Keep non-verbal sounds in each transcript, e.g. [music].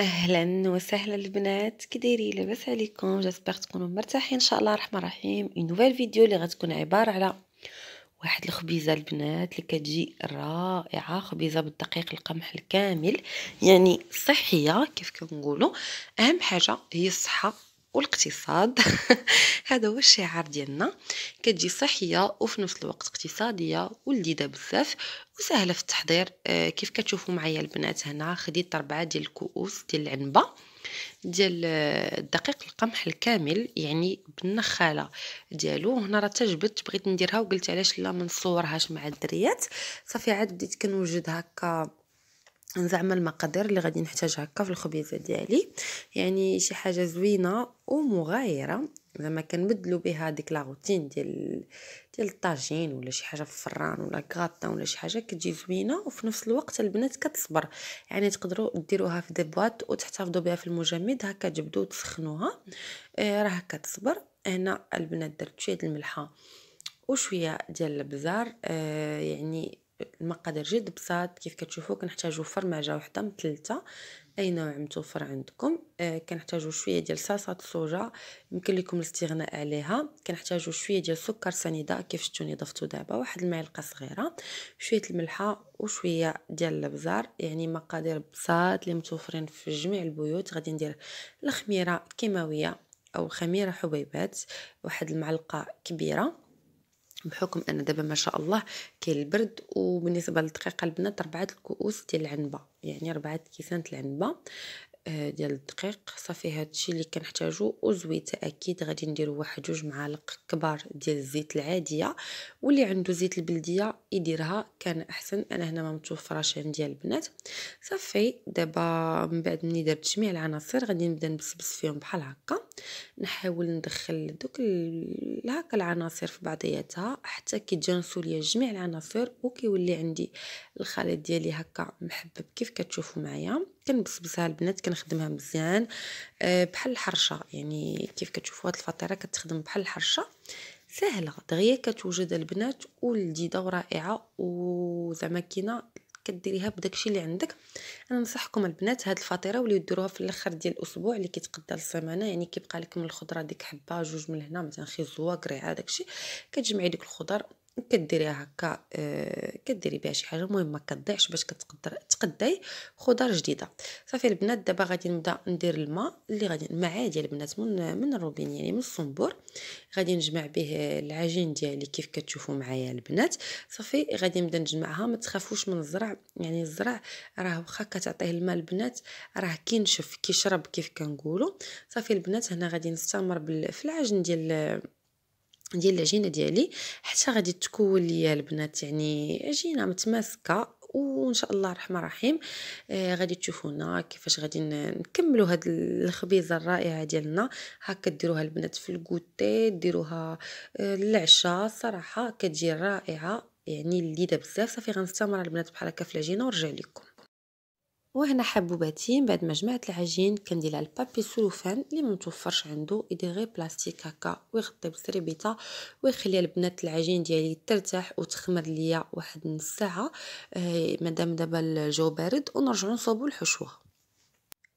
اهلا وسهلا البنات كي دايرين لاباس عليكم جيسبر تكونوا مرتاحين ان شاء الله الرحمن الرحيم اون نوفيل فيديو اللي غتكون عباره على واحد الخبيزه البنات اللي كتجي رائعه خبيزه بالدقيق القمح الكامل يعني صحيه كيف كنقولوا اهم حاجه هي الصحه والاقتصاد [laughs] هذا هو الشعار ديالنا كتجي صحيه وفي نفس الوقت اقتصاديه ولذيذه بزاف وسهله في التحضير آه، كيف كتشوفوا معايا البنات هنا خديت اربعه ديال الكؤوس ديال العنبه ديال آه، الدقيق القمح الكامل يعني بالنخاله ديالو هنا راه تجبت بغيت نديرها وقلت علاش لا ما نصورهاش مع الدريات صافي عاد بديت كنوجد هكا زعما المقادير اللي غادي نحتاج هكا في الخبيزه ديالي يعني شي حاجه زوينه ومغايره زعما كنبدلو بها ديك لا روتين ديال ديال الطاجين ولا شي حاجه في الفران ولا كغاطا ولا شي حاجه كتجي زوينه وفي نفس الوقت البنات كتصبر يعني تقدروا ديروها في دي بواط وتحتفظوا بها في المجمد هكا تجبدوا وتسخنوها آه، راه كتصبر هنا البنات درت شويه الملحه وشويه ديال البزار آه، يعني المقادير جد بساط كيف كتشوفوا كنحتاجو فرماجه وحده مثلثه اي نوع متوفر عندكم آه كنحتاجو شويه ديال صلصه الصوجه يمكن لكم الاستغناء عليها كنحتاجو شويه ديال سكر سنيده كيف شفتوني ضفتو دابا واحد المعلقه صغيره شويه الملحه وشويه ديال البزار يعني مقادير بساط اللي متوفرين في جميع البيوت غادي ندير الخميره كيماويه او خميره حبيبات واحد المعلقه كبيره بحكم ان دابا ما شاء الله كاين البرد وبالنسبه للدقيقه البنات ربعه الكؤوس ديال العنبه يعني ربعه كيسان العنبه ديال الدقيق صافي هادشي اللي كنحتاجو وزويته اكيد غادي ندير واحد جوج معالق كبار ديال الزيت العاديه واللي عنده زيت البلديه يديرها كان احسن انا هنا ما متوفراش عندي البنات صافي دابا من بعد مني درت جميع العناصر غادي نبدا نبسبس فيهم بحال هكا نحاول ندخل دوك هكا العناصر في بعضياتها حتى كيتجانسوا ليا جميع العناصر وكيولي عندي الخليط ديالي هكا محبب كيف كتشوفوا معايا كنبسبسها البنات كنخدمها مزيان آه، بحال الحرشه يعني كيف كتشوفوا هاد الفطيره كتخدم بحال الحرشه سهله دغيا كتوجد البنات ولذيذه ورائعه وزعما كاينه كديريها بداكشي اللي عندك انا ننصحكم البنات هاد الفطيره وليو ديروها في الاخر ديال الاسبوع اللي كيتقدى السيمانه يعني كيبقى لك من الخضره ديك حبه جوج من هنا مثلا خيزوه كريعه داكشي كتجمعي ديك الخضر كديريها هكا أه كديري بها شي حاجه المهم ما كتضيعش باش كتقدر تقداي خضر جديده صافي البنات دابا غادي نبدا ندير الماء اللي غادي مع ديال البنات من من الروبين يعني من الصنبور غادي نجمع به العجين ديالي كيف كتشوفوا معايا البنات صافي غادي نبدا نجمعها ما تخافوش من الزرع يعني الزرع راه واخا كتعطيه الماء البنات راه كينشف كيشرب كيف كنقولوا صافي البنات هنا غادي نستمر في العجن ديال ديال العجينه ديالي حتى غادي تكون ليا البنات يعني عجينه متماسكه وان شاء الله الرحمن الرحيم آه غادي تشوفونا كيفاش غادي نكملوا هاد الخبيزه الرائعه ديالنا هكا ديروها البنات في الكوتي ديروها آه صراحه كتجي رائعه يعني لذيذه بزاف صافي غنستمر البنات بحال هكا في العجينه ورجع لكم وهنا حبوباتي بعد ما جمعت العجين كندير البابي سلوفان اللي ما متوفرش عنده يدير غير بلاستيك هكا ويغطي بالسربيطه ويخلي البنات العجين ديالي ترتاح وتخمر ليا واحد نص ساعه آه، مادام دابا الجو بارد ونرجعوا نصوبوا الحشوه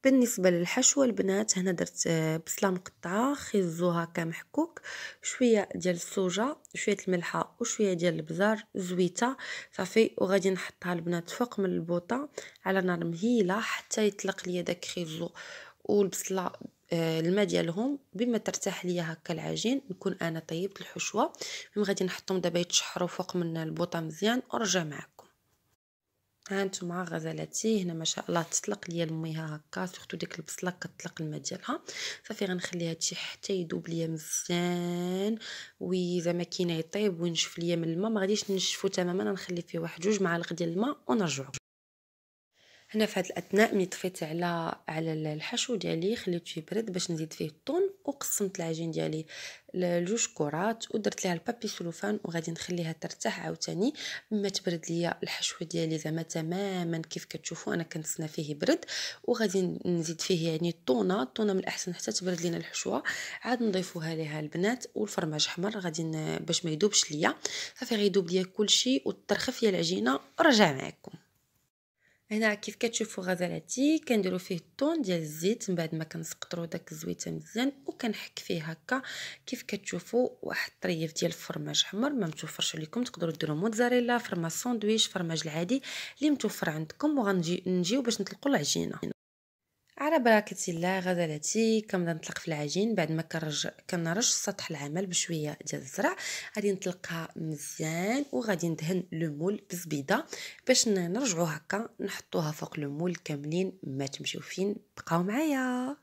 بالنسبة للحشوة البنات هنا درت آه، بصلة مقطعة خيزو هاكا محكوك شوية ديال السوجة شوية الملحة وشوية ديال البزار زويته صافي وغادي نحطها البنات فوق من البوطة على نار مهيلة حتى يطلق ليا داك خيزو والبصله آه، الماء ديالهم بما ترتاح ليا هكا العجين نكون انا طيبت الحشوه ملي غادي نحطهم دابا يتشحروا فوق من البوطه مزيان ونرجع معكم هانتوما ها هنا ما شاء الله تطلق ليا لمي ها هكا سورتو ديك البصله كتطلق الماء ديالها صافي غنخلي هادشي حتى يذوب ليا مزيان وي زعما كاين يطيب ونشف ليا من الماء ما غاديش نشفو تماما غنخلي فيه واحد جوج معالق ديال الماء ونرجعو هنا في هذه الاثناء ملي طفيت على على الحشو ديالي خليت يبرد برد باش نزيد فيه الطون وقسمت العجين ديالي لجوج كرات ودرت ليها البابي سلوفان وغادي نخليها ترتاح عاوتاني ما تبرد ليا الحشوه ديالي زعما تماما كيف كتشوفوا انا كنتسنى فيه برد وغادي نزيد فيه يعني الطونه الطونه من الاحسن حتى تبرد لينا الحشوه عاد نضيفوها ليها البنات والفرماج حمر غادي باش ما يذوبش ليا صافي غيذوب ليا كلشي وترخف ليا العجينه ورجع معكم هنا كيف كتشوفوا غزلاتي كنديروا فيه الطون ديال الزيت من بعد ما كنسقطرو داك الزويته مزيان وكنحك فيه هكا كيف كتشوفوا واحد الطريف ديال الفرماج حمر ما متوفرش عليكم تقدروا ديروا موتزاريلا فرماج ساندويش فرماج العادي اللي متوفر عندكم وغنجي نجيو باش نطلقوا العجينه على بركة الله غزلتي كنبدا نطلق في العجين بعد ما كنرج كنرش سطح العمل بشويه ديال الزرع غادي نطلقها مزيان وغادي ندهن لومول بزبيدة باش نرجعو هكا نحطوها فوق لومول كاملين ما تمشيو فين بقاو معايا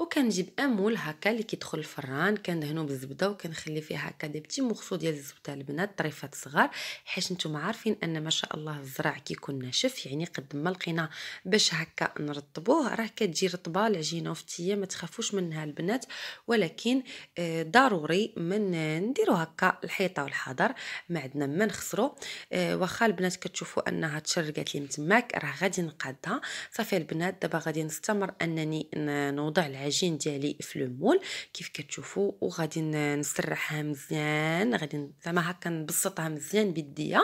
وكنجيب امول هكا اللي كيدخل الفران كندهنو بالزبده وكنخلي فيه هكا دي بتي مخصو ديال الزبده البنات طريفات صغار حيت نتوما عارفين ان ما شاء الله الزرع كيكون ناشف يعني قد ما لقينا باش هكا نرطبوه راه كتجي رطبه العجينه وفتيه ما تخافوش منها البنات ولكن آه، ضروري من نديرو هكا الحيطه والحضر ما عندنا ما نخسرو آه، واخا البنات كتشوفوا انها تشرقات لي من تماك راه غادي نقادها صافي البنات دابا غادي نستمر انني نوضع العجينه العجين ديالي في لو مول كيف كتشوفوا وغادي نسرحها مزيان غادي زعما هكا نبسطها مزيان بيديا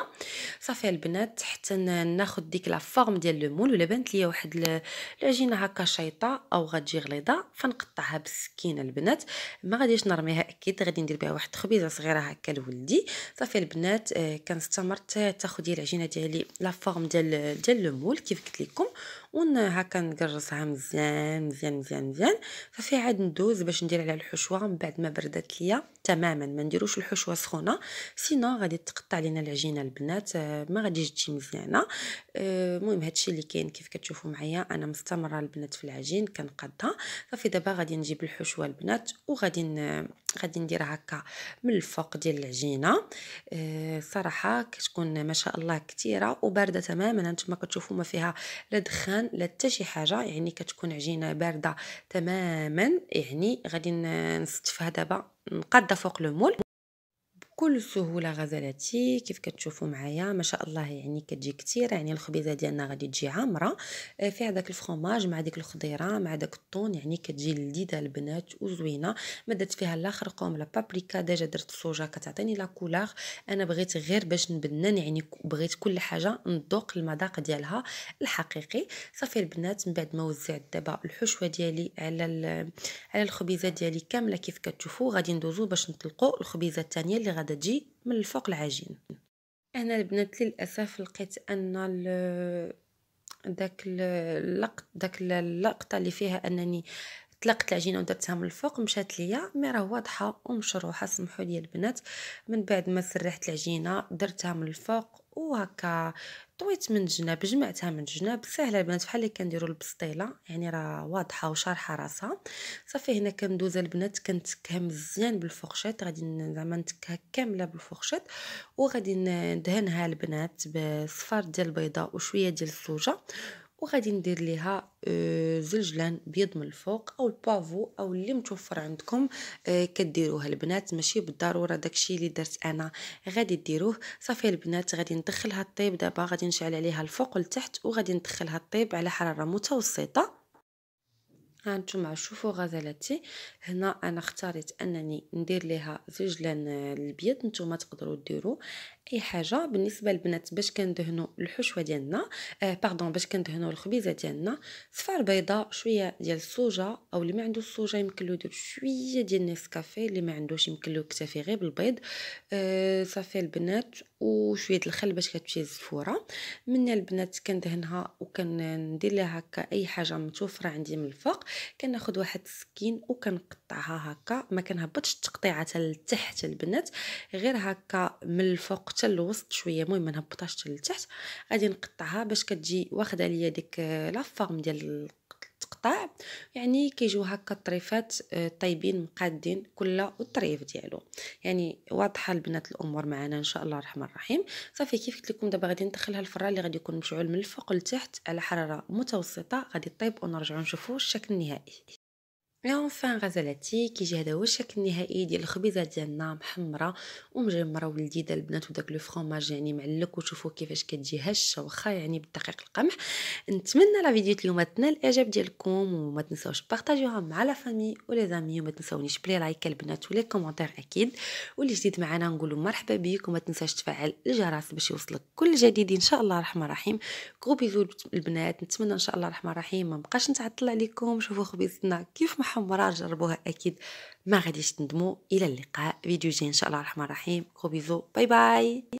صافي البنات حتى ناخذ ديك لا فورم ديال لو مول ولا بانت ليا واحد العجينه هكا شيطه او غتجي غليظه فنقطعها بالسكينه البنات ما غاديش نرميها اكيد غادي ندير بها واحد خبيزه صغيره هكا لولدي صافي البنات آه، كنستمر تاخذي العجينه ديالي لا فورم ديال ديال لو مول كيف قلت لكم ون هكا نقرصها مزيان مزيان مزيان مزيان صافي عاد ندوز باش ندير عليها الحشوه من بعد ما بردت ليا تماما ما نديروش الحشوه سخونه سينو غادي تقطع لينا العجينه البنات آه، ما غاديش تجي مزيانه آه، المهم هادشي اللي كاين كيف كتشوفوا معايا انا مستمره البنات في العجين كنقادها صافي دابا غادي نجيب الحشوه البنات وغادي غادي ندير هكا من الفوق ديال العجينه أه صراحه كتكون ما شاء الله كثيره وبارده تماما انتما كتشوفوا ما فيها لا دخان لا حتى شي حاجه يعني كتكون عجينه بارده تماما يعني غادي نستفها دابا نقاده فوق لو مول بكل سهوله غزلاتي كيف كتشوفوا معايا ما شاء الله يعني كتجي كثيره يعني الخبيزه ديالنا غادي تجي عامره آه، فيها داك الفخوماج مع ديك الخضيره مع داك الطون يعني كتجي لذيذه البنات وزوينه ما درت فيها لا خرقوم لا بابريكا ديجا درت الصوجه كتعطيني لا كولور انا بغيت غير باش نبنن يعني بغيت كل حاجه نذوق المذاق ديالها الحقيقي صافي البنات من بعد ما وزعت دابا الحشوه ديالي على على الخبيزه ديالي كامله كيف كتشوفوا غادي ندوزو باش نطلقوا الخبيزه الثانيه اللي غادي غادا تجي من الفوق العجين هنا البنات للاسف لقيت ان داك اللقط داك اللقطه اللي فيها انني طلقت العجينه ودرتها من الفوق مشات ليا مي راه واضحه ومشروحه سمحوا لي البنات من بعد ما سرحت العجينه درتها من الفوق وهكا طويت من جناب جمعتها من جناب سهله البنات بحال اللي كنديروا البسطيله يعني راه واضحه وشارحه راسها صافي هنا كندوز البنات كنتكها مزيان بالفرشيط غادي زعما نتكها كامله بالفرشيط وغادي ندهنها البنات بصفار ديال البيضه وشويه ديال السوجه وغادي ندير ليها آه، زلجلان بيض من الفوق او البافو او اللي متوفر عندكم آه، كديروه البنات ماشي بالضروره داكشي اللي درت انا غادي ديروه صافي البنات غادي ندخلها الطيب دابا غادي نشعل عليها الفوق والتحت وغادي ندخلها الطيب على حراره متوسطه ها نتوما شوفوا غزالتي هنا انا اختاريت انني ندير ليها زوج لان آه، نتوما تقدروا ديروا اي حاجه بالنسبه للبنات باش كندهنوا الحشوه ديالنا آه باردون باش كندهنوا الخبيزه ديالنا صفار بيضاء شويه ديال الصوجه او اللي ما عنده الصوجه يمكن له يدير شويه ديال النسكافيه اللي ما عندوش يمكن له يكتفي غير بالبيض آه صافي البنات وشويه الخل باش كتمشي الزفوره من البنات كندهنها وكندير لها هكا اي حاجه متوفره عندي من الفوق كناخذ واحد السكين وكنقطعها هكا ما كنهبطش التقطيعه حتى لتحت البنات غير هكا من الفوق حتى الوسط شويه المهم ما نهبطهاش حتى لتحت غادي نقطعها باش كتجي واخده ليا ديك آه، لا فورم ديال القطاع يعني كيجيو هكا الطريفات آه، طيبين مقادين كل الطريف ديالو يعني واضحه البنات الامور معنا ان شاء الله الرحمن الرحيم صافي كيف قلت لكم دابا غادي ندخلها الفران اللي غادي يكون مشعول من الفوق لتحت على حراره متوسطه غادي طيب ونرجعوا نشوفوا الشكل النهائي اونفان غزلاتي كيجي هذا هو الشكل النهائي ديال الخبيزه ديالنا محمره ومجمره ولذيذه البنات وداك لو فرماج يعني معلك وشوفوا كيفاش كتجي هشه واخا يعني بالدقيق القمح نتمنى لا فيديو اليوم تنال الاعجاب ديالكم وما تنساوش بارطاجيوها مع لا فامي ولي زامي وما تنساونيش بلي لايك البنات ولي كومونتير اكيد واللي جديد معنا نقولوا مرحبا بيك وما تنساش تفعل الجرس باش يوصلك كل جديد ان شاء الله الرحمن الرحيم كوبيزو بيزو البنات نتمنى ان شاء الله الرحمن الرحيم ما نبقاش نتعطل عليكم شوفوا خبيزتنا كيف محمرة تاعهم وراه جربوها اكيد ما غاديش تندموا الى اللقاء فيديو جاي ان شاء الله الرحمن الرحيم كوبيزو باي باي